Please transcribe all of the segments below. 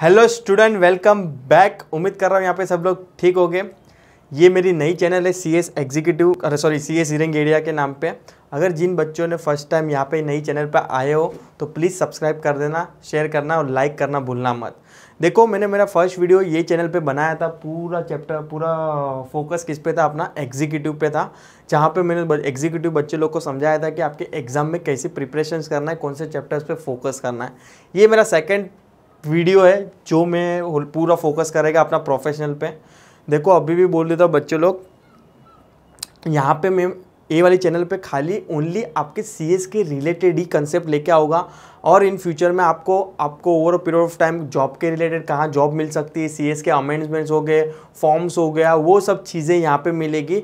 Hello student welcome back उम्मीद कर रहा हूँ यहाँ पे सब लोग ठीक हो गए ये मेरी नई चैनल है सी एस एग्जीक्यूटिव अरे सॉरी सी एस हिरंग एरिया के नाम पे अगर जिन बच्चों ने फर्स्ट टाइम यहाँ पे नई चैनल पर आए हो तो प्लीज़ सब्सक्राइब कर देना शेयर करना और लाइक करना भूलना मत देखो मैंने मेरा फर्स्ट वीडियो ये चैनल पे बनाया था पूरा चैप्टर पूरा फोकस किस पे था अपना एग्जीक्यूटिव पे था जहाँ पे मैंने एग्जीक्यूटिव बच्चे लोग को समझाया था कि आपके एग्ज़ाम में कैसे प्रिपरेशन करना है कौन से चैप्टर्स पर फोकस करना है ये मेरा सेकेंड वीडियो है जो मैं पूरा फोकस करेगा अपना प्रोफेशनल पे देखो अभी भी बोल देता हूँ बच्चों लोग यहाँ पे मैं ए वाली चैनल पे खाली ओनली आपके सी के रिलेटेड ही कंसेप्ट लेके आऊँगा और इन फ्यूचर में आपको आपको over a period of time job के रिलेटेड कहाँ जॉब मिल सकती है सी के अमेंडमेंट्स हो गए फॉर्म्स हो गया वो सब चीज़ें यहाँ पर मिलेगी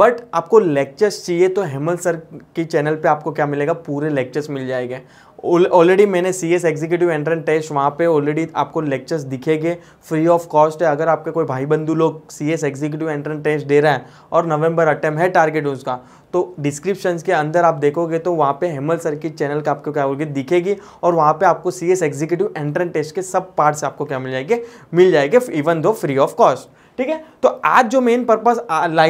बट आपको लेक्चर्स चाहिए तो हेमंत सर के चैनल पे आपको क्या मिलेगा पूरे लेक्चर्स मिल जाएंगे ऑलरेडी मैंने C S executive entrance test वहाँ पे ऑलरेडी आपको लेक्चर्स दिखेंगे फ्री ऑफ कॉस्ट है अगर आपके कोई भाई बंधु लोग C S executive entrance test दे रहा है और नवंबर अटैम्प है टारगेट उसका तो डिस्क्रिप्शन के अंदर आप देखोगे तो वहाँ पे हेमल सर की चैनल का आपको क्या बोलिए दिखेगी और वहाँ पे आपको C S executive entrance test के सब पार्ट्स आपको क्या मिल जाएंगे मिल जाएंगे even though free of cost ठीक है तो आज जो मेन पर्पज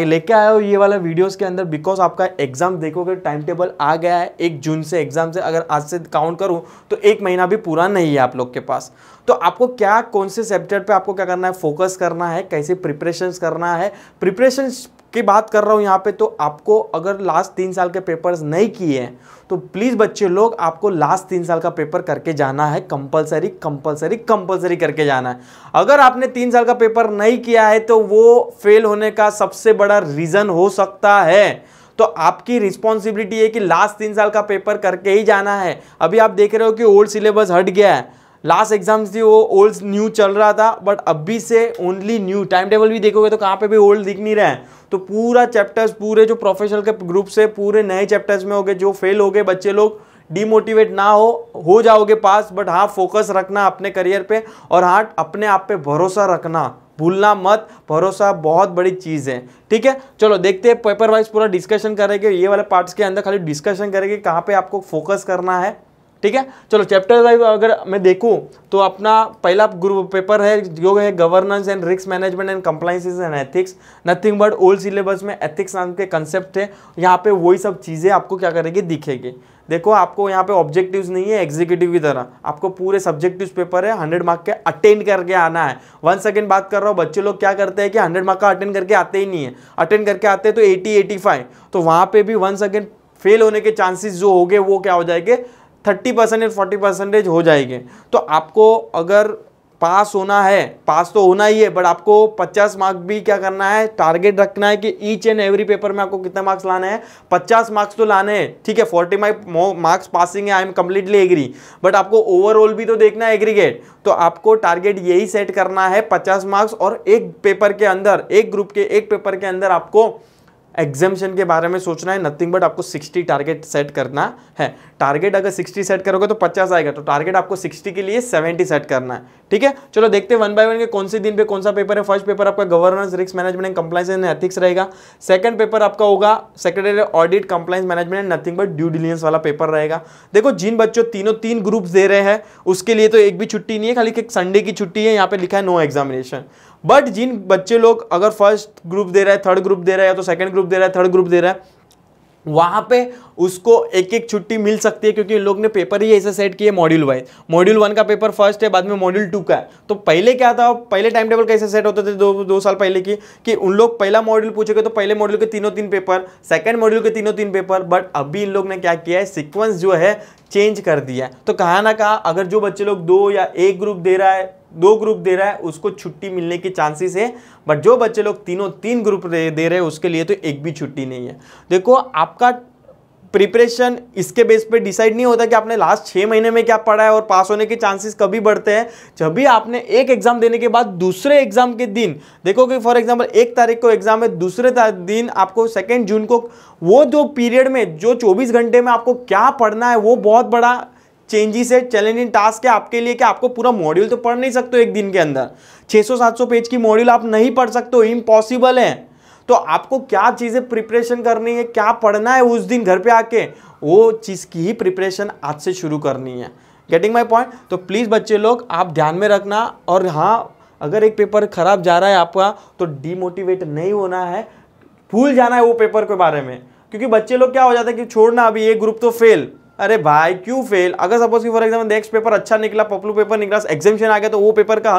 लेके आया हो ये वाला वीडियोस के अंदर बिकॉज आपका एग्जाम देखोगे टाइम टेबल आ गया है एक जून से एग्जाम से अगर आज से काउंट करूँ तो एक महीना भी पूरा नहीं है आप लोग के पास तो आपको क्या कौन से सब्जेक्ट पे आपको क्या करना है फोकस करना है कैसे प्रिपरेशन करना है प्रिपरेशन की बात कर रहा हूँ यहाँ पे तो आपको अगर लास्ट तीन साल के पेपर्स नहीं किए हैं तो प्लीज़ बच्चे लोग आपको लास्ट तीन साल का पेपर करके जाना है कंपलसरी कंपलसरी कंपलसरी करके जाना है अगर आपने तीन साल का पेपर नहीं किया है तो वो फेल होने का सबसे बड़ा रीज़न हो सकता है तो आपकी रिस्पॉन्सिबिलिटी है कि लास्ट तीन साल का पेपर करके ही जाना है अभी आप देख रहे हो कि ओल्ड सिलेबस हट गया है लास्ट एग्जाम्स थी वो ओल्ड न्यू चल रहा था बट अभी से ओनली न्यू टाइम टेबल भी देखोगे तो कहाँ पे भी ओल्ड दिख नहीं रहा है तो पूरा चैप्टर्स पूरे जो प्रोफेशनल के ग्रुप से पूरे नए चैप्टर्स में हो गए जो फेल हो गए बच्चे लोग डीमोटिवेट ना हो हो जाओगे पास बट हाँ फोकस रखना अपने करियर पे और हाँ अपने आप पे भरोसा रखना भूलना मत भरोसा बहुत बड़ी चीज़ है ठीक है चलो देखते हैं पेपर वाइज पूरा डिस्कशन करेंगे ये वाले पार्ट्स के अंदर खाली डिस्कशन करेंगे कहाँ पे आपको फोकस करना है ठीक है चलो चैप्टर वाइज अगर मैं देखूँ तो अपना पहला ग्रुप पेपर है जो है governance and risk management and compliances and ethics nothing but old syllabus में एथिक्स नाम के कंसेप्ट है यहाँ पे वही सब चीज़ें आपको क्या करेगी दिखेगी देखो आपको यहाँ पे ऑब्जेक्टिव्स नहीं है एग्जीक्यूटिव की तरह आपको पूरे सब्जेक्टिव पेपर है हंड्रेड मार्क के अटेंड करके आना है वन सेकेंड बात कर रहा हूँ बच्चे लोग क्या करते हैं कि हंड्रेड मार्क का अटेंड करके आते ही नहीं है अटेंड करके आते हैं तो एटी एटी फाइव तो वहाँ पे भी वन सेकेंड फेल होने के चांसेस जो हो गए वो क्या हो जाएंगे थर्टी परसेंट या फोर्टी परसेंटेज हो जाएंगे तो आपको अगर पास होना है पास तो होना ही है बट आपको 50 मार्क्स भी क्या करना है टारगेट रखना है कि ईच एंड एवरी पेपर में आपको कितना मार्क्स लाने हैं 50 मार्क्स तो लाने हैं ठीक है फोर्टी मार्क्स पासिंग है I am completely agree but आपको ओवरऑल भी तो देखना है एग्रीगेट तो आपको टारगेट यही सेट करना है पचास मार्क्स और एक पेपर के अंदर एक ग्रुप के एक पेपर के अंदर आपको एग्जामेशन के बारे में सोचना है नथिंग बट आपको 60 टारगेट सेट करना है टारगेट अगर 60 सेट करोगे तो 50 आएगा तो टारगेट आपको 60 के लिए 70 सेट करना है ठीक है चलो देखते हैं वन बाय वन के कौन से दिन पे कौन सा पेपर है फर्स्ट पेपर आपका governance risk management and compliance and ethics रहेगा सेकंड पेपर आपका होगा secretary audit compliance management and nothing but due diligence वाला पेपर रहेगा देखो जिन बच्चों तीनों तीन ग्रुप दे रहे हैं उसके लिए तो एक भी छुट्टी नहीं है खाली एक संडे की छुट्टी है यहाँ पे लिखा है नो एग्जामिनेशन बट जिन बच्चे लोग अगर फर्स्ट ग्रुप दे रहा है थर्ड ग्रुप दे रहा है या तो सेकेंड ग्रुप दे रहा है थर्ड ग्रुप दे रहा है वहाँ पे उसको एक एक छुट्टी मिल सकती है क्योंकि इन लोग ने पेपर ही ऐसे सेट किए मॉड्यूल वाइज मॉड्यूल वन का पेपर फर्स्ट है बाद में मॉड्यूल टू का है तो पहले क्या था पहले टाइम टेबल कैसे सेट होते थे दो दो साल पहले की कि उन लोग पहला मॉड्यूल पूछेगा तो पहले मॉड्यूल के तीनों तीन पेपर सेकेंड मॉड्यूल के तीनों तीन पेपर बट अभी इन लोग ने क्या किया है सिक्वेंस जो है चेंज कर दिया है तो कहा ना कहा अगर जो बच्चे लोग दो या एक ग्रुप दे रहा है दो ग्रुप दे रहा है उसको छुट्टी मिलने के चांसेस है बट जो बच्चे लोग तीनों तीन ग्रुप दे, रहे हैं उसके लिए तो एक भी छुट्टी नहीं है देखो आपका प्रिपरेशन इसके बेस पे डिसाइड नहीं होता कि आपने लास्ट छः महीने में क्या पढ़ा है और पास होने के चांसेस कभी बढ़ते हैं जब भी आपने एक एग्ज़ाम देने के बाद दूसरे एग्ज़ाम के दिन देखो कि फॉर एग्जांपल एक तारीख को एग्ज़ाम है दूसरे दिन आपको सेकेंड जून को वो जो पीरियड में जो चौबीस घंटे में आपको क्या पढ़ना है वो बहुत बड़ा चेंजेस है चैलेंजिंग टास्क है आपके लिए कि आपको पूरा मॉड्यूल तो पढ़ नहीं सकते एक दिन के अंदर 600-700 पेज की मॉड्यूल आप नहीं पढ़ सकते हो इम्पॉसिबल है तो आपको क्या चीज़ें प्रिपरेशन करनी है क्या पढ़ना है उस दिन घर पे आके वो चीज़ की ही प्रिपरेशन आज से शुरू करनी है गेटिंग माई पॉइंट तो प्लीज़ बच्चे लोग आप ध्यान में रखना और हाँ अगर एक पेपर खराब जा रहा है आपका तो डीमोटिवेट नहीं होना है भूल जाना है वो पेपर के बारे में क्योंकि बच्चे लोग क्या हो जाता है कि छोड़ना अभी ये ग्रुप तो फेल अरे भाई क्यों फेल अगर सपोज की फॉर एग्जाम्पल नेक्स्ट पेपर अच्छा निकला पपलू पेपर निकला एग्जामेशन आ गया तो वो पेपर का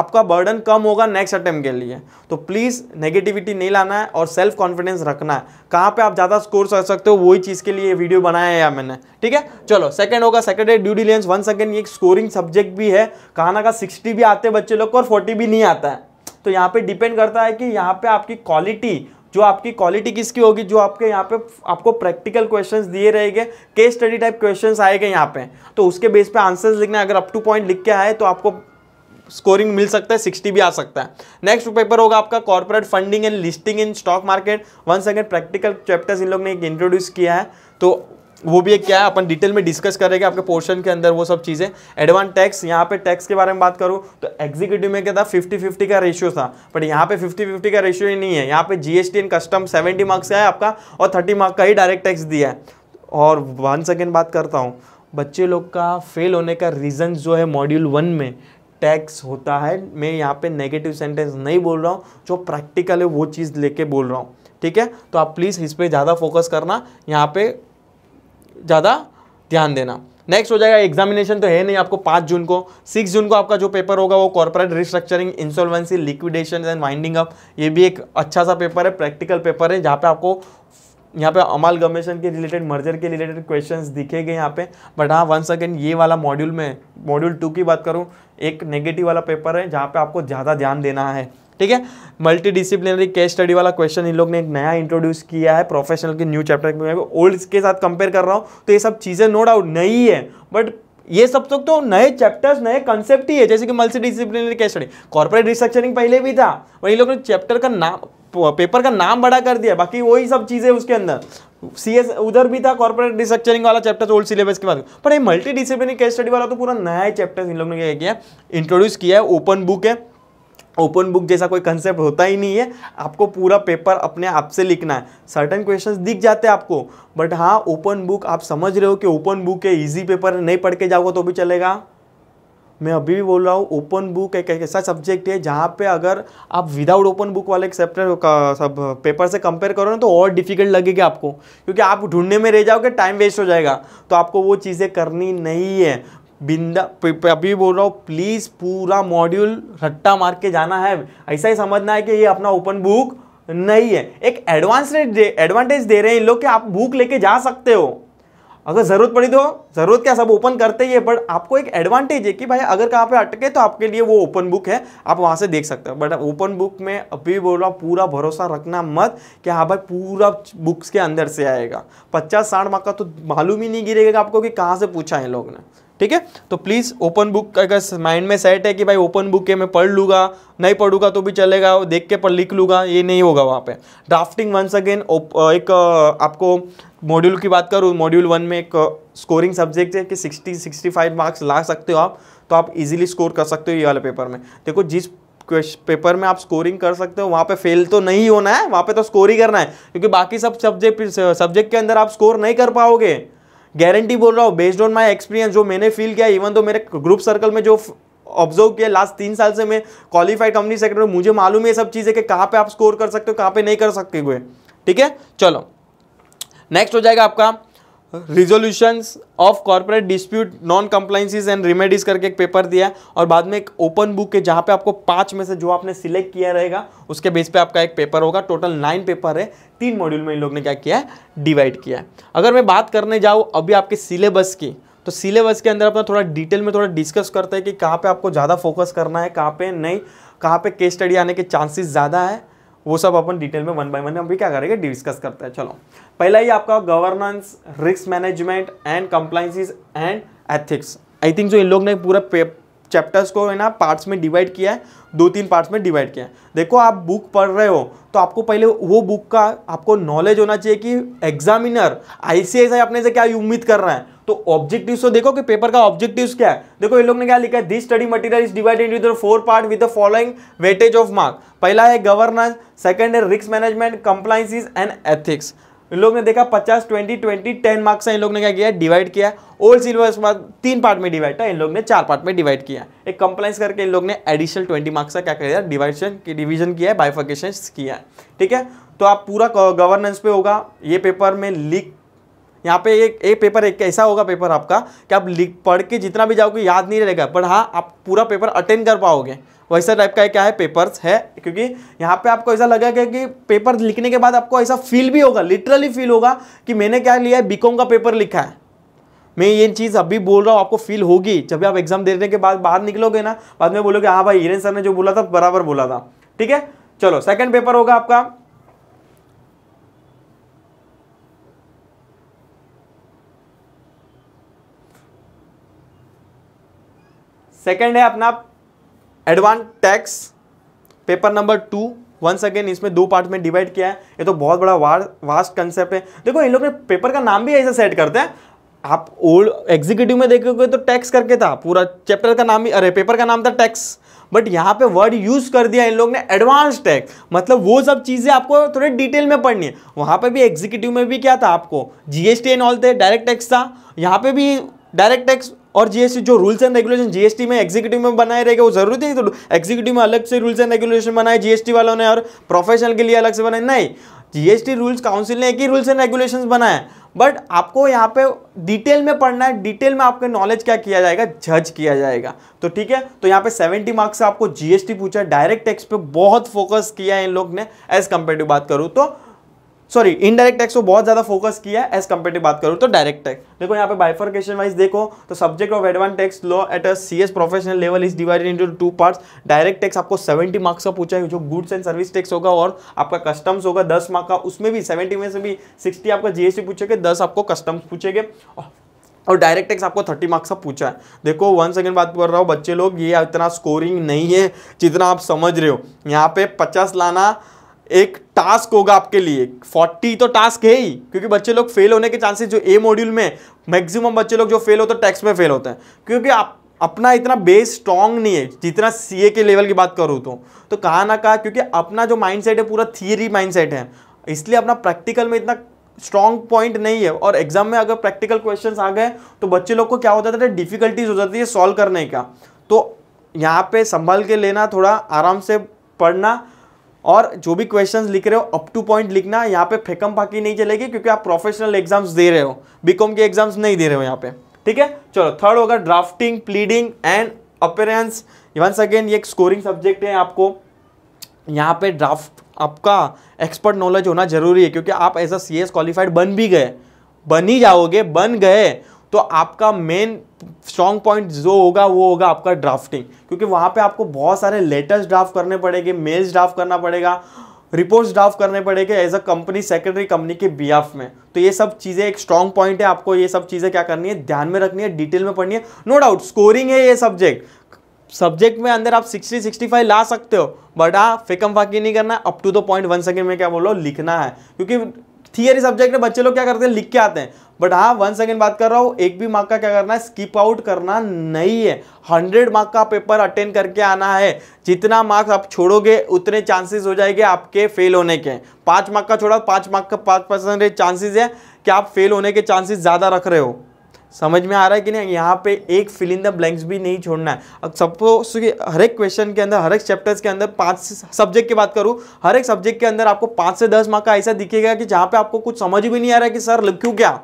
आपका बर्डन कम होगा नेक्स्ट अटैम्प्ट के लिए तो प्लीज़ नेगेटिविटी नहीं लाना है और सेल्फ कॉन्फिडेंस रखना है कहाँ पे आप ज़्यादा स्कोर कर सकते हो वही चीज़ के लिए वीडियो बनाया है या मैंने ठीक है चलो सेकंड होगा सेकंड है ड्यू डिलियंस वन सेकेंड ये एक स्कोरिंग सब्जेक्ट भी है कहाँ ना कहा सिक्सटी भी आते हैं बच्चे लोग को और फोर्टी भी नहीं आता है तो यहाँ पे डिपेंड करता है कि यहाँ पे आपकी क्वालिटी जो आपकी क्वालिटी किसकी होगी जो आपके यहाँ पे आपको प्रैक्टिकल क्वेश्चंस दिए रहेंगे केस स्टडी टाइप क्वेश्चंस आएंगे यहाँ पे तो उसके बेस पे आंसर्स लिखना है अगर अप टू पॉइंट लिख के आए तो आपको स्कोरिंग मिल सकता है सिक्सटी भी आ सकता है नेक्स्ट पेपर होगा आपका corporate funding and listing in stock market one second practical chapters इन लोग ने इंट्रोड्यूस किया है तो वो भी एक क्या है अपन डिटेल में डिस्कस करेंगे आपके पोर्शन के अंदर वो सब चीज़ें एडवांस टैक्स यहाँ पे टैक्स के बारे में बात करूँ तो एग्जीक्यूटिव में क्या था फिफ्टी फिफ्टी का रेशियो था बट यहाँ पे फिफ्टी फिफ्टी का रेशियो ही नहीं है यहाँ पे GST and custom seventy marks का है आपका और थर्टी मार्क का ही डायरेक्ट टैक्स दिया है और वन सेकेंड बात करता हूँ बच्चे लोग का फेल होने का रीज़न जो है मॉड्यूल वन में टैक्स होता है मैं यहाँ पे नेगेटिव सेंटेंस नहीं बोल रहा हूँ जो प्रैक्टिकल है वो चीज़ लेके बोल रहा हूँ ठीक है तो आप प्लीज़ इस पर ज़्यादा फोकस करना यहाँ पे ज़्यादा ध्यान देना नेक्स्ट हो जाएगा एग्जामिनेशन तो है नहीं आपको पाँच जून को सिक्स जून को आपका जो पेपर होगा वो corporate restructuring insolvency liquidation and winding up ये भी एक अच्छा सा पेपर है प्रैक्टिकल पेपर है जहाँ पे आपको यहाँ पे अमाल गमेशन के रिलेटेड मर्जर के रिलेटेड क्वेश्चंस गए यहाँ पे बट हाँ वन सेकेंड ये वाला मॉड्यूल में मॉड्यूल टू की बात करूँ एक नेगेटिव वाला पेपर है जहाँ पे आपको ज़्यादा ध्यान देना है ठीक है मल्टीडिसिप्लिनरी केस स्टडी वाला क्वेश्चन इन लोग ने एक नया इंट्रोड्यूस किया है प्रोफेशनल के न्यू चैप्टर में ओल्ड के साथ कंपेयर कर रहा हूँ तो ये सब चीज़ें नो डाउट नई है बट ये सब तो, तो नए चैप्टर्स नए कंसेप्ट ही है जैसे कि multi disciplinary case study corporate restructuring पहले भी था और इन लोग ने चैप्टर का नाम पेपर का नाम बड़ा कर दिया बाकी वही सब चीज़ें उसके अंदर सी एस उधर भी था कॉर्पोरेट रिस्ट्रक्चरिंग वाला चैप्टर ओल्ड सिलेबस के बाद पर ये मल्टी डिसिप्लिनरी केस स्टडी वाला तो पूरा नया चैप्टर इन लोगों ने क्या किया इंट्रोड्यूस किया है ओपन बुक है ओपन बुक जैसा कोई कंसेप्ट होता ही नहीं है आपको पूरा पेपर अपने आप से लिखना है सर्टन क्वेश्चंस दिख जाते हैं आपको बट हाँ ओपन बुक आप समझ रहे हो कि ओपन बुक है इजी पेपर नहीं पढ़ के जाओगे तो भी चलेगा मैं अभी भी बोल रहा हूँ ओपन बुक एक ऐसा सब्जेक्ट है जहाँ पे अगर आप विदाउट ओपन बुक वाले चैप्टर का सब पेपर से कंपेयर करो ना तो और डिफिकल्ट लगेगी आपको क्योंकि आप ढूंढने में रह जाओगे टाइम वेस्ट हो जाएगा तो आपको वो चीज़ें करनी नहीं है बिंदा अभी बोल रहा हूँ प्लीज़ पूरा मॉड्यूल रट्टा मार के जाना है ऐसा ही समझना है कि ये अपना ओपन बुक नहीं है एक एडवांस एडवांटेज दे रहे हैं इन लोग कि आप बुक लेके जा सकते हो अगर ज़रूरत पड़ी तो ज़रूरत क्या सब ओपन करते ही है बट आपको एक एडवांटेज है कि भाई अगर कहाँ पे अटके तो आपके लिए वो ओपन बुक है आप वहाँ से देख सकते हो बट ओपन बुक में अभी बोल रहा हूँ पूरा भरोसा रखना मत कि हाँ भाई पूरा बुक्स के अंदर से आएगा पचास साठ मार्क का तो मालूम ही नहीं गिरेगा आपको कि कहाँ से पूछा है लोग ने ठीक है तो प्लीज़ ओपन बुक अगर माइंड में सेट है कि भाई ओपन बुक है मैं पढ़ लूंगा नहीं पढ़ूंगा तो भी चलेगा देख के पढ़ लिख लूंगा ये नहीं होगा वहां पे ड्राफ्टिंग वंस अगेन एक आपको मॉड्यूल की बात करूँ मॉड्यूल वन में एक स्कोरिंग सब्जेक्ट है कि सिक्सटी सिक्सटी मार्क्स ला सकते हो आप तो आप इजिली स्कोर कर सकते हो ये वाले पेपर में देखो जिस पेपर में आप स्कोरिंग कर सकते हो वहाँ पे फेल तो नहीं होना है वहाँ पे तो स्कोर ही करना है क्योंकि बाकी सब सब्जेक्ट सब्जेक्ट के अंदर आप स्कोर नहीं कर पाओगे गारंटी बोल रहा हूँ बेस्ड ऑन माई एक्सपीरियंस जो मैंने फील किया इवन तो मेरे ग्रुप सर्कल में जो ऑब्जर्व किया लास्ट तीन साल से मैं क्वालिफाइड कंपनी सेक्रेटरी मुझे मालूम है सब चीज़ें कि कहाँ पर आप स्कोर कर सकते हो कहाँ पर नहीं कर सकते हुए ठीक है चलो नेक्स्ट हो जाएगा आपका resolutions of corporate dispute non compliances and remedies करके एक पेपर दिया है और बाद में एक ओपन बुक है जहाँ पे आपको पाँच में से जो आपने सिलेक्ट किया रहेगा उसके बेस पे आपका एक पेपर होगा टोटल नाइन पेपर है तीन मॉड्यूल में इन लोग ने क्या किया है डिवाइड किया है अगर मैं बात करने जाऊँ अभी आपके सिलेबस की तो सिलेबस के अंदर अपना थोड़ा डिटेल में थोड़ा डिस्कस करते हैं कि कहाँ पर आपको ज़्यादा फोकस करना है कहाँ पर नहीं कहाँ पर केस स्टडी आने के चांसेस ज़्यादा है वो सब अपन डिटेल में वन बाय वन अभी क्या करेंगे डिस्कस करते हैं चलो पहला ही आपका governance risk management and compliances and ethics I think जो इन लोग ने पूरा चैप्टर्स को है ना पार्ट्स में डिवाइड किया है दो तीन पार्ट्स में डिवाइड किया है देखो आप बुक पढ़ रहे हो तो आपको पहले वो बुक का आपको नॉलेज होना चाहिए कि एग्जामिनर आईसीएसआई अपने से क्या उम्मीद कर रहा है तो ऑब्जेक्टिव तो देखो कि पेपर का ऑब्जेक्टिव क्या है देखो ये लोग ने क्या लिखा है this study material is divided into four part with the following weightage of mark पहला है गवर्नेंस सेकंड है risk management compliances and ethics इन लोग ने देखा पचास ट्वेंटी ट्वेंटी टेन मार्क्स इन लोग ने क्या किया डिवाइड किया ओल्ड सिलेबस के बाद तीन पार्ट में डिवाइड था इन लोग ने चार पार्ट में डिवाइड किया एक कंप्लाइंस करके इन लोग ने एडिशनल ट्वेंटी मार्क्स का क्या कर दिया डिवाइडन की डिवीजन किया है बाइफर्केशन किया है ठीक है तो आप पूरा गवर्नेंस पे होगा ये पेपर में लिख यहाँ पे एक ए पेपर एक ऐसा होगा पेपर आपका कि आप लिख पढ़ के जितना भी जाओगे याद नहीं रहेगा बट हाँ आप पूरा पेपर अटेंड कर पाओगे वैसा टाइप का क्या है पेपर्स है क्योंकि यहाँ पे आपको ऐसा लगेगा कि पेपर लिखने के बाद आपको ऐसा फील भी होगा लिटरली फील होगा कि मैंने क्या लिया है बीकॉम का पेपर लिखा है मैं ये चीज़ अभी बोल रहा हूँ आपको फील होगी जब आप एग्जाम देने के बाद बाहर निकलोगे ना बाद में बोलोगे हाँ भाई हिरेन सर ने जो बोला था बराबर बोला था ठीक है चलो सेकेंड पेपर होगा आपका सेकेंड है अपना advance tax paper number two once again इसमें दो पार्ट में डिवाइड किया है ये तो बहुत बड़ा वार वास्ट कंसेप्ट है देखो इन लोग ने पेपर का नाम भी ऐसा सेट करते हैं आप ओल्ड एग्जीक्यूटिव में देखोगे तो टैक्स करके था पूरा चैप्टर का नाम ही अरे पेपर का नाम था टैक्स बट यहाँ पे वर्ड यूज कर दिया इन लोग ने एडवांस टैक्स मतलब वो सब चीज़ें आपको थोड़े डिटेल में पढ़नी है वहाँ पे भी एग्जीक्यूटिव में भी क्या था आपको जीएसटी एंड ऑल थे डायरेक्ट टैक्स था यहाँ पे भी डायरेक्ट टैक्स और जीएसटी जो रूल्स एंड रेगुलेशन जीएसटी में एग्जीक्यूटिव में बनाए रहेगा वो जरूरी तो नहीं तो एग्जीक्यूटिव में अलग से रूल्स एंड रेगुलेशन बनाए जीएसटी वालों ने और प्रोफेशनल के लिए अलग से बनाए नहीं जीएसटी रूल्स काउंसिल ने एक ही रूल्स एंड रेगुलेशन बनाए बट आपको यहाँ पे डिटेल में पढ़ना है डिटेल में आपके नॉलेज क्या किया जाएगा जज किया जाएगा तो ठीक है तो यहाँ पे 70 मार्क्स आपको जीएसटी पूछा डायरेक्ट टैक्स पे बहुत फोकस किया है इन लोग ने एज कंपेयर टू बात करूँ तो सॉरी इनडायरेक्ट टैक्स को बहुत ज़्यादा फोकस किया एज कम्पेयर टू बात करूँ तो डायरेक्ट टैक्स देखो यहाँ पे बाइफर्केशन वाइज देखो तो subject of advance tax law at a C S professional level is divided into two parts direct tax आपको 70 मार्क्स का पूछा है जो गुड्स एंड सर्विस टैक्स होगा और आपका कस्टम्स होगा दस मार्क का उसमें भी सेवेंटी में से भी सिक्सटी आपका जीएसटी पूछेगा दस आपको कस्टम्स पूछेगे और डायरेक्ट टैक्स आपको थर्टी मार्क्स का पूछा है देखो वन सेकेंड बात कर रहा हूँ बच्चे लोग ये इतना स्कोरिंग नहीं है जितना आप समझ रहे हो यहाँ पे पचास लाना एक टास्क होगा आपके लिए 40 तो टास्क है ही क्योंकि बच्चे लोग फेल होने के चांसेस जो ए मॉड्यूल में मैक्सिमम बच्चे लोग जो फेल होते हैं टैक्स में फेल होते हैं क्योंकि आप अपना इतना बेस स्ट्रांग नहीं है जितना सीए के लेवल की बात करूँ तो, तो कहा ना कहा क्योंकि अपना जो माइंडसेट है पूरा थियरी माइंडसेट है इसलिए अपना प्रैक्टिकल में इतना स्ट्रॉन्ग पॉइंट नहीं है और एग्जाम में अगर प्रैक्टिकल क्वेश्चंस आ गए तो बच्चे लोग को क्या हो जाता था डिफिकल्टीज हो जाती है सॉल्व करने का तो यहाँ पर संभल के लेना थोड़ा आराम से पढ़ना और जो भी क्वेश्चंस लिख रहे हो अप टू पॉइंट लिखना यहाँ पे फेकम फाकी नहीं चलेगी क्योंकि आप प्रोफेशनल एग्जाम्स दे रहे हो बीकॉम के एग्जाम्स नहीं दे रहे हो यहाँ पे ठीक है चलो थर्ड होगा drafting pleading and appearance once again ये एक स्कोरिंग सब्जेक्ट है आपको यहाँ पे ड्राफ्ट आपका एक्सपर्ट नॉलेज होना जरूरी है क्योंकि आप एज अ सी क्वालिफाइड बन भी गए बन ही जाओगे बन गए तो आपका मेन स्ट्रॉन्ग पॉइंट जो होगा वो होगा आपका ड्राफ्टिंग क्योंकि वहाँ पे आपको बहुत सारे लेटर्स ड्राफ्ट करने पड़ेंगे मेल्स ड्राफ्ट करना पड़ेगा रिपोर्ट्स ड्राफ्ट करने पड़ेंगे as a company secretary company के बी में तो ये सब चीज़ें एक स्ट्रॉन्ग पॉइंट है आपको ये सब चीज़ें क्या करनी है ध्यान में रखनी है डिटेल में पढ़नी है नो डाउट स्कोरिंग है ये सब्जेक्ट सब्जेक्ट में अंदर आप 60 65 ला सकते हो बट आ फेकम फाकी नहीं करना up to the point one second में क्या बोलो लिखना है क्योंकि थियरी सब्जेक्ट में बच्चे लोग क्या करते हैं लिख के आते हैं बट हाँ वन सेकेंड बात कर रहा हूँ एक भी मार्क का क्या करना है स्किप आउट करना नहीं है हंड्रेड मार्क का पेपर अटेंड करके आना है जितना मार्क्स आप छोड़ोगे उतने चांसेस हो जाएंगे आपके फेल होने के पाँच मार्क का छोड़ा पाँच मार्क का पाँच परसेंटेज चांसेज है कि आप फेल होने के चांसेस ज़्यादा रख रहे हो समझ में आ रहा है कि नहीं यहाँ पे एक फिल इन द ब्लैंक्स भी नहीं छोड़ना है अब सपोज कि हर एक क्वेश्चन के अंदर हर एक चैप्टर्स के अंदर पाँच सब्जेक्ट की बात करूँ हर एक सब्जेक्ट के अंदर आपको पाँच से दस मार्क ऐसा दिखेगा कि जहाँ पे आपको कुछ समझ भी नहीं आ रहा है कि सर लिखू क्या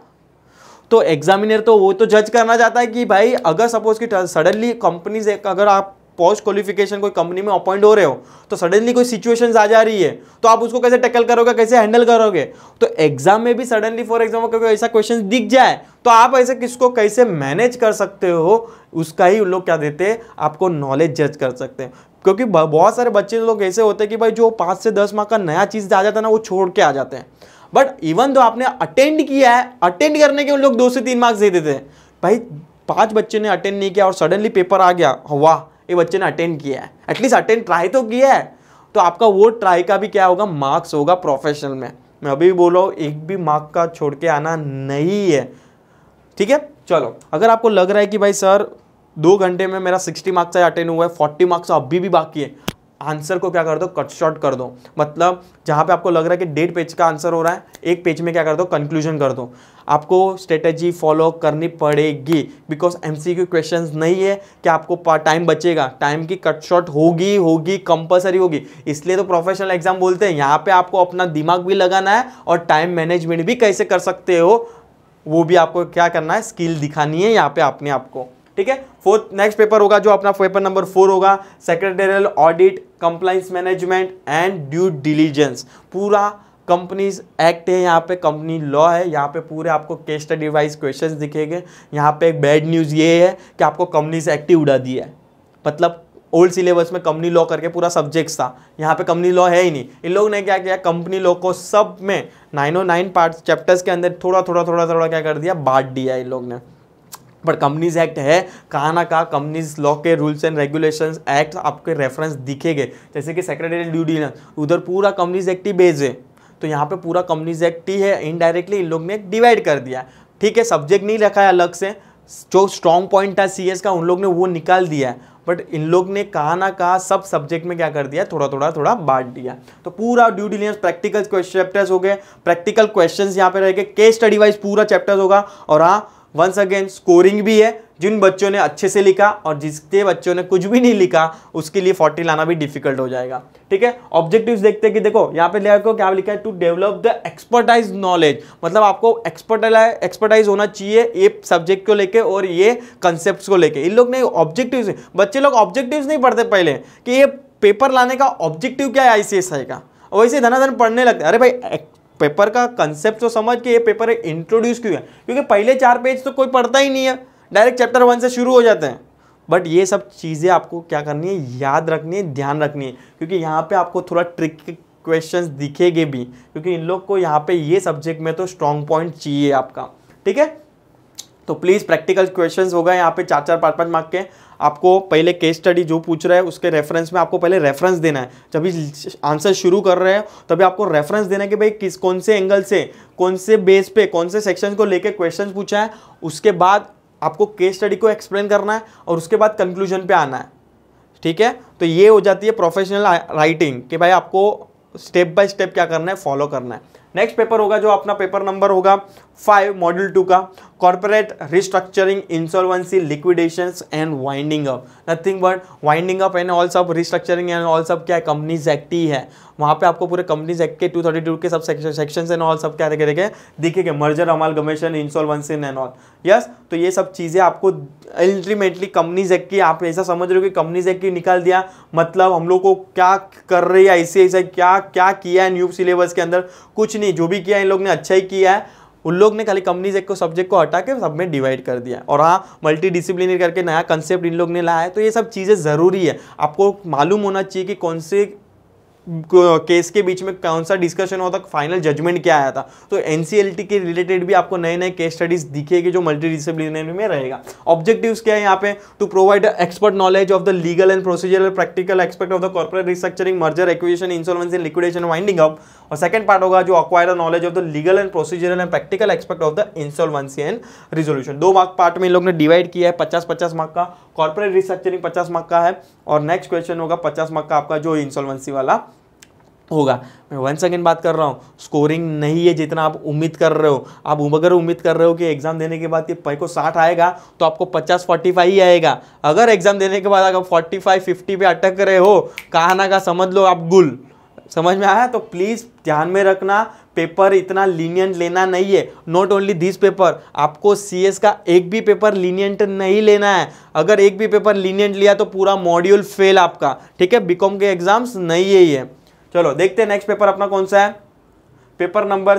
तो एग्जामिनर तो वो तो जज करना चाहता है कि भाई अगर सपोज कि सडनली कंपनीज अगर आप पोस्ट क्वालिफिकेशन कोई कंपनी में अपॉइंट हो रहे हो तो सडनली कोई सिचुएशंस आ जा रही है तो आप उसको कैसे टैकल करोगे कैसे हैंडल करोगे तो एग्जाम में भी सडनली फॉर एग्जाम्पल कभी ऐसा क्वेश्चन दिख जाए तो आप ऐसे किसको कैसे मैनेज कर सकते हो उसका ही उन लोग क्या देते हैं आपको नॉलेज जज कर सकते हैं क्योंकि बहुत सारे बच्चे लोग ऐसे होते हैं कि भाई जो पाँच से दस माह का नया चीज़ आ जाता है ना वो छोड़ के आ जाते हैं बट इवन दो आपने अटेंड किया है अटेंड करने के उन लोग दो से तीन मार्क्स दे देते हैं भाई पांच बच्चे ने अटेंड नहीं किया और सडनली पेपर आ गया वाह ये बच्चे ने अटेंड किया है एटलीस्ट अटेंड ट्राई तो किया है तो आपका वो ट्राई का भी क्या होगा मार्क्स होगा प्रोफेशनल में मैं अभी भी बोल रहा हूँ एक भी मार्क का छोड़ के आना नहीं है ठीक है चलो अगर आपको लग रहा है कि भाई सर दो घंटे में मेरा सिक्सटी मार्क्स अटेंड हुआ है फोर्टी तो मार्क्स अभी भी बाकी है आंसर को क्या कर दो कट शॉर्ट कर दो मतलब जहाँ पे आपको लग रहा है कि डेढ़ पेज का आंसर हो रहा है एक पेज में क्या कर दो कंक्लूजन कर दो आपको स्ट्रेटजी फॉलो करनी पड़ेगी because M C Q question नहीं है कि आपको टाइम बचेगा टाइम की कट शॉर्ट होगी होगी कंपलसरी होगी इसलिए तो प्रोफेशनल एग्जाम बोलते हैं यहाँ पर आपको अपना दिमाग भी लगाना है और टाइम मैनेजमेंट भी कैसे कर सकते हो वो भी आपको क्या करना है स्किल दिखानी है यहाँ पर आपने आपको ठीक है फोर्थ नेक्स्ट पेपर होगा जो अपना पेपर नंबर फोर होगा secretarial audit compliance management and due diligence पूरा कंपनीज एक्ट है यहाँ पे कंपनी लॉ है यहाँ पे पूरे आपको केस स्टडी वाइज क्वेश्चन दिखेंगे यहाँ पे एक बैड न्यूज़ ये है कि आपको कंपनीज एक्ट ही उड़ा दिया है मतलब ओल्ड सिलेबस में कंपनी लॉ करके पूरा सब्जेक्ट था यहाँ पे कंपनी लॉ है ही नहीं इन लोगों ने क्या किया कंपनी लॉ को सब में ओ नाइन पार्ट चैप्टर्स के अंदर थोड़ा थोड़ा थोड़ा थोड़ा क्या कर दिया बांट दिया इन लोग ने पर कंपनीज एक्ट है कहाँ ना कहाँ कंपनीज लॉ के रूल्स एंड रेगुलेशन एक्ट आपके रेफरेंस दिखेंगे जैसे कि सेक्रेटरी ड्यू डीलिजेंस उधर पूरा कंपनीज एक्ट ही बेज है तो यहाँ पे पूरा कंपनीज एक्ट ही है इनडायरेक्टली इन लोग ने डिवाइड कर दिया ठीक है सब्जेक्ट नहीं रखा है अलग से जो स्ट्रॉन्ग पॉइंट था सी का उन लोग ने वो निकाल दिया है बट इन लोग ने कहा ना कहा सब सब्जेक्ट में क्या कर दिया थोड़ा थोड़ा थोड़ा बांट दिया तो पूरा ड्यू डिलियंस प्रैक्टिकल चैप्टर्स हो गए प्रैक्टिकल क्वेश्चंस यहाँ पे गए केस स्टडी वाइज पूरा चैप्टर्स होगा और हाँ वंस अगेन स्कोरिंग भी है जिन बच्चों ने अच्छे से लिखा और जिसके बच्चों ने कुछ भी नहीं लिखा उसके लिए फोर्टी लाना भी डिफिकल्ट हो जाएगा ठीक है ऑब्जेक्टिव्स देखते हैं कि देखो यहाँ पे लिखा क्या लिखा है to develop the expertise knowledge मतलब आपको एक्सपर्ट एक्सपर्टाइज होना चाहिए ये सब्जेक्ट को लेके और ये कंसेप्ट को लेकर इन लोग ने ऑब्जेक्टिव बच्चे लोग ऑब्जेक्टिव नहीं पढ़ते पहले कि ये पेपर लाने का ऑब्जेक्टिव क्या है आई का वैसे धनाधन पढ़ने लगते अरे भाई पेपर का कंसेप्ट तो समझ के ये पेपर इंट्रोड्यूस क्यों है क्योंकि पहले चार पेज तो कोई पढ़ता ही नहीं है डायरेक्ट चैप्टर वन से शुरू हो जाते हैं बट ये सब चीज़ें आपको क्या करनी है याद रखनी है ध्यान रखनी है क्योंकि यहाँ पे आपको थोड़ा ट्रिक क्वेश्चन दिखेंगे भी क्योंकि इन लोग को यहाँ पे ये सब्जेक्ट में तो स्ट्रॉन्ग पॉइंट चाहिए आपका ठीक है तो प्लीज़ प्रैक्टिकल क्वेश्चंस होगा यहाँ पे चार चार पाँच पाँच मार्क के आपको पहले केस स्टडी जो पूछ रहा है उसके रेफरेंस में आपको पहले रेफरेंस देना है जब भी आंसर शुरू कर रहे हो तभी आपको रेफरेंस देना है कि भाई किस कौन से एंगल से कौन से बेस पे कौन से सेक्शन को लेकर क्वेश्चन पूछा है उसके बाद आपको केस स्टडी को एक्सप्लेन करना है और उसके बाद कंक्लूजन पर आना है ठीक है तो ये हो जाती है प्रोफेशनल राइटिंग कि भाई आपको स्टेप बाय स्टेप क्या करना है फॉलो करना है नेक्स्ट पेपर होगा जो अपना पेपर नंबर होगा फाइव मॉड्यूल टू का corporate restructuring insolvency liquidation and winding up nothing but winding up and all सब रिस्ट्रक्चरिंग एंड ऑल सब क्या कंपनीज एक्ट ही है वहाँ पे आपको पूरे कंपनीज एक्ट के टू थर्टी टू के सब सेक्शन एंड ऑल सब क्या देखे देखे दिखेंगे merger amalgamation insolvency and all yes तो ये सब चीज़ें आपको अल्टीमेटली कंपनीज एक्ट की आप ऐसा समझ रहे हो कि कंपनीज एक्ट की निकाल दिया मतलब हम लोग को क्या कर रही है ऐसे ऐसे क्या क्या किया है न्यू सिलेबस के अंदर कुछ नहीं जो भी किया इन लोग ने अच्छा ही किया है उन लोग ने खाली कंपनीज एक को सब्जेक्ट को हटा के सब में डिवाइड कर दिया और हाँ मल्टी करके नया कंसेप्ट इन लोग ने लाया है तो ये सब चीज़ें ज़रूरी है आपको मालूम होना चाहिए कि कौन से केस के बीच में कौन सा डिस्कशन हुआ था फाइनल जजमेंट क्या आया था तो एन के रिलेटेड भी आपको नए नए केस स्टडीज दिखेगी जो मल्टी डिसिप्लिनरी में रहेगा ऑब्जेक्टिव क्या है यहाँ पे to provide expert knowledge of the legal and procedural practical expect of the corporate restructuring merger acquisition in liquidation winding up और सेकंड पार्ट होगा जो acquire knowledge of the legal and procedural and practical expect of the insolvency and resolution दो mark part में इन लोग ने divide किया है पचास पचास मार्क का कॉर्पोरेट रिस्ट्रक्चरिंग पचास मार्क का है और नेक्स्ट क्वेश्चन होगा पचास मार्क का आपका जो इंसोलवेंसी वाला होगा मैं वन सेकेंड बात कर रहा हूँ स्कोरिंग नहीं है जितना आप उम्मीद कर रहे हो आप अगर उम्मीद कर रहे हो कि एग्ज़ाम देने के बाद ये पैको को साठ आएगा तो आपको पचास फोर्टी फाइव ही आएगा अगर एग्ज़ाम देने के बाद अगर फोर्टी फाइव फिफ्टी पे अटक रहे हो कहा ना कहा समझ लो आप गुल समझ में आया तो प्लीज़ ध्यान में रखना पेपर इतना लीनियंट लेना नहीं है नॉट ओनली दिस पेपर आपको सी का एक भी पेपर लीनियंट नहीं लेना है अगर एक भी पेपर लीनियंट लिया तो पूरा मॉड्यूल फेल आपका ठीक है बीकॉम के एग्जाम्स नहीं है ये चलो देखते हैं नेक्स्ट पेपर अपना कौन सा है पेपर नंबर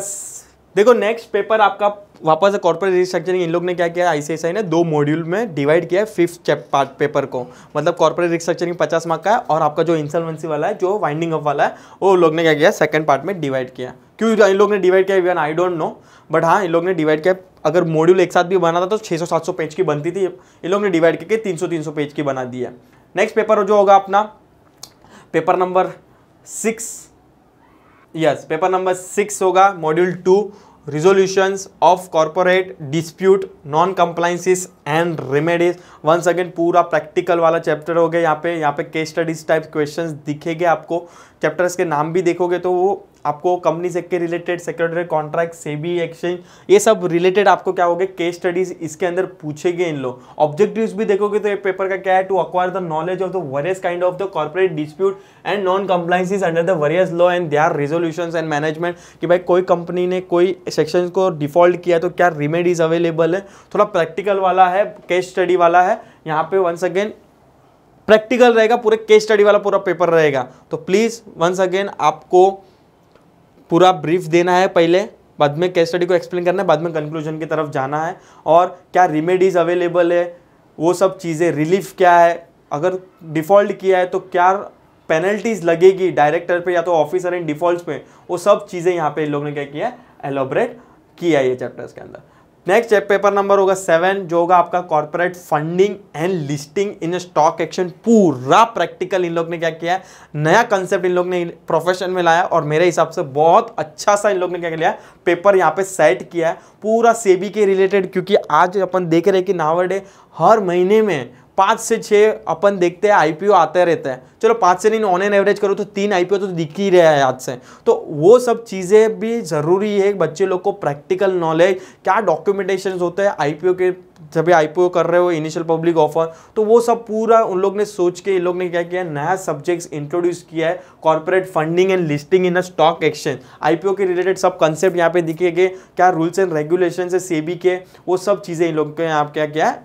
देखो नेक्स्ट पेपर आपका वापस कॉर्पोरेट रिस्ट्रक्चरिंग इन लोग ने क्या किया आईसीआईसी ने दो मॉड्यूल में डिवाइड किया है फिफ्थ पार्ट पेपर को मतलब कॉर्पोरेट रिस्ट्रक्चरिंग पचास मार्क का है और आपका जो इंसल्वेंसी वाला है जो वाइंडिंग अप वाला है वो लोग ने क्या किया सेकंड पार्ट में डिवाइड किया क्यों इन लोग ने डिवाइड किया even I don't know but हाँ इन लोग ने डिवाइड किया अगर मॉड्यूल एक साथ भी बना था तो छः सौ पेज की बनती थी इन लोग ने डिवाइड करके तीन सौ पेज की बना दी है नेक्स्ट पेपर जो होगा अपना paper number six yes paper number six होगा module two resolutions of corporate dispute non compliances and remedies once again पूरा प्रैक्टिकल वाला चैप्टर हो गया यहाँ पे यहाँ पे केस स्टडीज टाइप क्वेश्चंस दिखेंगे आपको चैप्टर्स के नाम भी देखोगे तो वो आपको कंपनी सेक्ट के related secretary contract SEBI exchange ये सब रिलेटेड आपको क्या हो केस स्टडीज इसके अंदर पूछेंगे इन लोग ऑब्जेक्टिव्स भी देखोगे तो ये पेपर का क्या है to acquire the knowledge of the various kind of the corporate dispute and non compliances under the various law and they are resolution and management कि भाई कोई कंपनी ने कोई सेक्शन को डिफॉल्ट किया तो क्या रिमेडीज अवेलेबल है थोड़ा प्रैक्टिकल वाला है केस स्टडी वाला है यहाँ पे वंस अगेन प्रैक्टिकल रहेगा पूरे केस स्टडी वाला पूरा पेपर रहेगा तो प्लीज़ वंस अगेन आपको पूरा ब्रीफ देना है पहले बाद में केस स्टडी को एक्सप्लेन करना है बाद में कंक्लूजन की तरफ जाना है और क्या रिमेडीज़ अवेलेबल है वो सब चीज़ें रिलीफ क्या है अगर डिफ़ॉल्ट किया है तो क्या पेनल्टीज़ लगेगी डायरेक्टर पे या तो ऑफिसर इन डिफ़ॉल्ट पे वो सब चीज़ें यहाँ पे इन लोगों ने क्या किया है एलोबरेट किया ये चैप्टर्स के अंदर नेक्स्ट पेपर नंबर होगा सेवन जो होगा आपका corporate funding and listing in stock action पूरा प्रैक्टिकल इन लोग ने क्या किया है नया कंसेप्ट इन लोग ने प्रोफेशन में लाया और मेरे हिसाब से बहुत अच्छा सा इन लोग ने क्या लिया पेपर यहाँ पे सेट किया है पूरा सेबी के रिलेटेड क्योंकि आज अपन देख रहे हैं कि नावर डे हर महीने में पाँच से छः अपन देखते हैं आईपीओ आते रहते हैं चलो पाँच से नहीं ऑन एन एवरेज करो तो तीन आईपीओ तो दिख ही रहा है आज से तो वो सब चीज़ें भी ज़रूरी है बच्चे लोग को प्रैक्टिकल नॉलेज क्या डॉक्यूमेंटेशन होते हैं आईपीओ के जब ये आई कर रहे हो इनिशियल पब्लिक ऑफर तो वो सब पूरा उन लोग ने सोच के इन लोग ने क्या किया नया सब्जेक्ट्स इंट्रोड्यूस किया है corporate funding and listing in a stock exchange IPO के रिलेटेड सब कंसेप्ट यहाँ पे दिखे गए क्या रूल्स एंड रेगुलेशन है सेबी के वो सब चीज़ें इन लोग के यहाँ क्या किया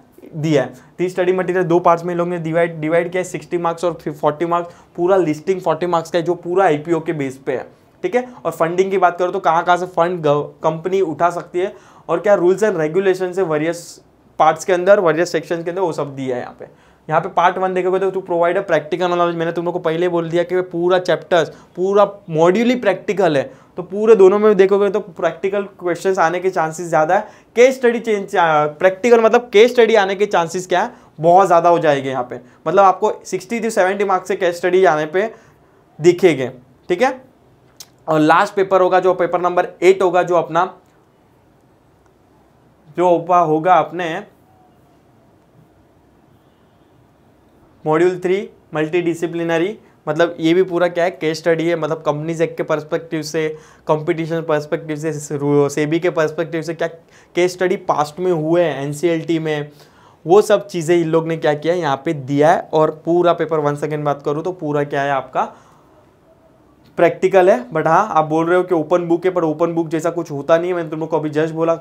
दिया है तीस स्टडी मटेरियल दो पार्ट्स में लोगों ने डिवाइड डिवाइड किया है सिक्सटी मार्क्स और फोर्टी मार्क्स पूरा लिस्टिंग फोर्टी मार्क्स का है जो पूरा आईपीओ के बेस पे है ठीक है और फंडिंग की बात करो तो कहाँ कहाँ से फंड कंपनी उठा सकती है और क्या रूल्स एंड रेगुलेशन से वेरियस पार्ट्स के अंदर वेरियस सेक्शन के अंदर वो सब दिया है यहाँ पे यहाँ पे पार्ट वन देखोगे तो to provide a practical knowledge मैंने तुम लोग को पहले बोल दिया कि पूरा चैप्टर्स पूरा मॉड्यूली प्रैक्टिकल है तो पूरे दोनों में देखोगे तो प्रैक्टिकल क्वेश्चंस आने के चांसेस ज़्यादा है केस स्टडी प्रैक्टिकल मतलब केस स्टडी आने के चांसेस क्या है बहुत ज़्यादा हो जाएंगे यहाँ पे मतलब आपको 60 टू 70 मार्क्स से केस स्टडी आने पे दिखेंगे ठीक है और लास्ट पेपर होगा जो पेपर नंबर एट होगा जो अपना जो होगा अपने मॉड्यूल थ्री मल्टी डिसिप्लिनरी मतलब ये भी पूरा क्या है केस स्टडी है मतलब कंपनीज एक्ट के पर्सपेक्टिव से कंपटीशन पर्सपेक्टिव से सेबी के पर्सपेक्टिव से क्या केस स्टडी पास्ट में हुए हैं एन में वो सब चीज़ें इन लोग ने क्या किया यहाँ पे दिया है और पूरा पेपर वन सेकेंड बात करूँ तो पूरा क्या है आपका प्रैक्टिकल है बट हाँ आप बोल रहे हो कि ओपन बुक है पर ओपन बुक जैसा कुछ होता नहीं है मैंने तुम लोग को अभी जस्ट बोला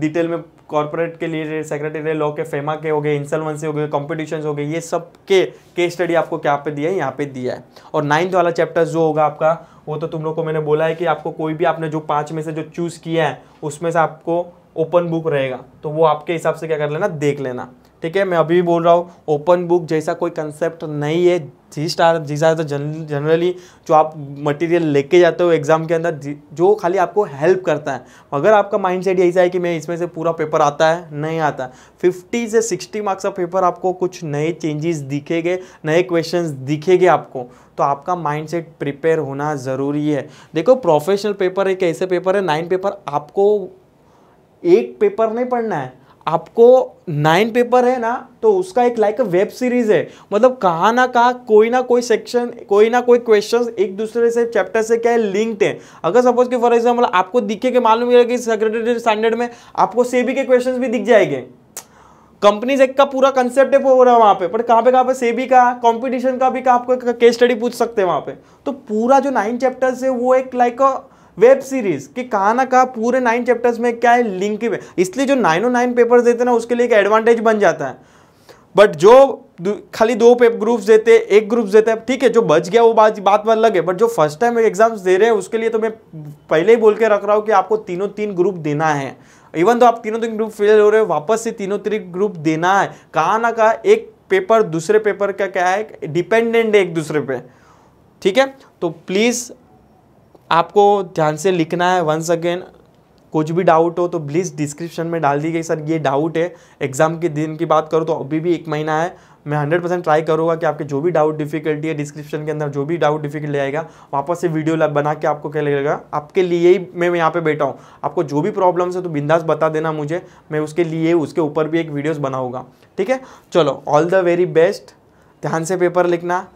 डिटेल में कॉरपोरेट के लिए सेक्रेटरी लॉ के फेमा के हो गए इंसलवेंसी हो गए कॉम्पिटिशन हो गए ये सब के केस स्टडी आपको क्या पे दिया है यहाँ पे दिया है और नाइन्थ वाला चैप्टर जो होगा आपका वो तो तुम लोग को मैंने बोला है कि आपको कोई भी आपने जो पाँच में से जो चूज़ किया है उसमें से आपको ओपन बुक रहेगा तो वो आपके हिसाब से क्या कर लेना देख लेना ठीक है मैं अभी भी बोल रहा हूँ ओपन बुक जैसा कोई कंसेप्ट नहीं है जी स्टार जी स्टार तो जनरली जो आप मटेरियल लेके जाते हो एग्ज़ाम के अंदर जो खाली आपको हेल्प करता है अगर आपका माइंड सेट ऐसा है कि मैं इसमें से पूरा पेपर आता है नहीं आता फिफ्टी से सिक्सटी मार्क्स का पेपर आपको कुछ नए चेंजेस दिखेंगे नए क्वेश्चंस दिखेंगे आपको तो आपका माइंडसेट प्रिपेयर होना ज़रूरी है देखो प्रोफेशनल पेपर एक ऐसे पेपर है नाइन पेपर आपको एक पेपर नहीं पढ़ना है आपको नाइन पेपर है ना तो उसका एक लाइक वेब सीरीज है मतलब कहा ना कहा कोई ना कोई सेक्शन कोई ना कोई क्वेश्चन एक दूसरे से चैप्टर से क्या है लिंक्ड है अगर सपोज कि फॉर एग्जाम्पल आपको दिखे के मालूम है कि सेक्रेटरी स्टैंडर्ड में आपको सेबी के क्वेश्चन भी दिख जाएंगे कंपनीज एक का पूरा कंसेप्ट है हो रहा है वहाँ पे पर कहाँ पे कहाँ पे सेबी का कंपटीशन का भी का आपको केस स्टडी पूछ सकते हैं वहाँ पे तो पूरा जो नाइन चैप्टर्स है वो एक लाइक like वेब सीरीज कि कहाँ ना कहाँ पूरे नाइन चैप्टर्स में क्या है लिंक में इसलिए जो नाइन ओ नाइन पेपर देते ना उसके लिए एक एडवांटेज बन जाता है बट जो खाली दो पेपर ग्रुप्स देते एक ग्रुप्स देते हैं ठीक है जो बच गया वो बात बात अलग है बट जो फर्स्ट टाइम एग्जाम्स दे रहे हैं उसके लिए तो मैं पहले ही बोल के रख रहा हूँ कि आपको तीनों तीन ग्रुप देना है इवन तो आप तीनों तीन ग्रुप फेल हो रहे हो वापस से तीनों तीन ग्रुप देना है कहाँ ना कहाँ एक पेपर दूसरे पेपर का क्या है डिपेंडेंट है एक दूसरे पे ठीक है तो प्लीज़ आपको ध्यान से लिखना है वंस अगेन कुछ भी डाउट हो तो प्लीज़ डिस्क्रिप्शन में डाल दीजिए सर ये डाउट है एग्ज़ाम के दिन की बात करूँ तो अभी भी एक महीना है मैं हंड्रेड परसेंट ट्राई करूँगा कि आपके जो भी डाउट डिफिकल्टी है डिस्क्रिप्शन के अंदर जो भी डाउट डिफिकल्टी आएगा वापस से वीडियो बना के आपको क्या लगेगा आपके लिए ही मैं यहाँ पे बैठा हूँ आपको जो भी प्रॉब्लम्स है तो बिंदास बता देना मुझे मैं उसके लिए उसके ऊपर भी एक वीडियोज़ बनाऊँगा ठीक है चलो ऑल द वेरी बेस्ट ध्यान से पेपर लिखना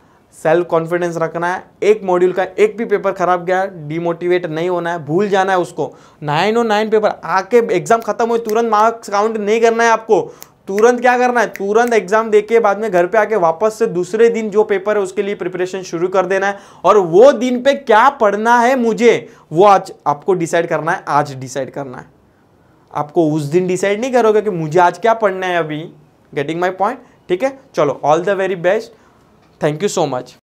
सेल्फ कॉन्फिडेंस रखना है एक मॉड्यूल का एक भी पेपर खराब गया डिमोटिवेट नहीं होना है भूल जाना है उसको नाइन और नाइन पेपर आके एग्जाम खत्म हुए तुरंत मार्क्स काउंट नहीं करना है आपको तुरंत क्या करना है तुरंत एग्जाम देके बाद में घर पे आके वापस से दूसरे दिन जो पेपर है उसके लिए प्रिपरेशन शुरू कर देना है और वो दिन पे क्या पढ़ना है मुझे वो आज आपको डिसाइड करना है आज डिसाइड करना है आपको उस दिन डिसाइड नहीं करोगे कि मुझे आज क्या पढ़ना है अभी गेटिंग माई पॉइंट ठीक है चलो all the very best Thank you so much.